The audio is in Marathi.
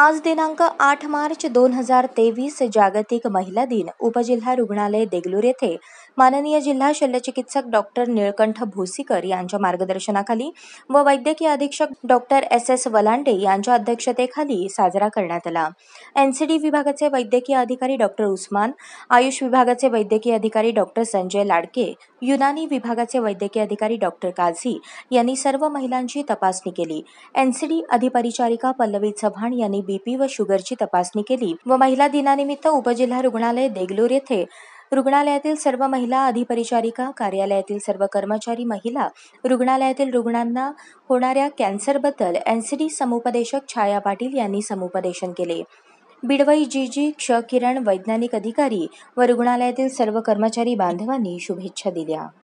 आज दिनांक आठ मार्च दोन हजार तेवीस जागतिक महिला दिन उपजिल्हा रुग्णालय देगलूर येथे माननीय जिल्हा शल्यचिकित्सक डॉक्टर निळकंठ भोसीकर यांच्या मार्गदर्शनाखाली व वैद्यकीय अधीक्षक डॉक्टर एस एस वलांडे यांच्या अध्यक्षतेखाली साजरा करण्यात आला एनसीडी विभागाचे वैद्यकीय अधिकारी डॉक्टर उस्मान आयुष विभागाचे वैद्यकीय अधिकारी डॉक्टर संजय लाडके युनानी विभागाचे वैद्यकीय अधिकारी डॉक्टर काझी यांनी सर्व महिलांची तपासणी केली एनसीडी अधिपरिचारिका पल्लवी चव्हाण यांनी बीपी व शुगरची तपासणी केली व महिला दिनानिमित्त उपजिल्हा रुग्णालय देगलोर येथे रुग्णालयातील सर्व महिला अधिपरिचारिका कार्यालयातील सर्व कर्मचारी महिला रुग्णालयातील रुग्णांना होणाऱ्या कॅन्सरबद्दल एनसीडी समुपदेशक छाया पाटील यांनी समुपदेशन केले बिडवाई जी जी क्ष किरण वैज्ञानिक अधिकारी व रुग्णालयातील सर्व कर्मचारी बांधवांनी शुभेच्छा दिल्या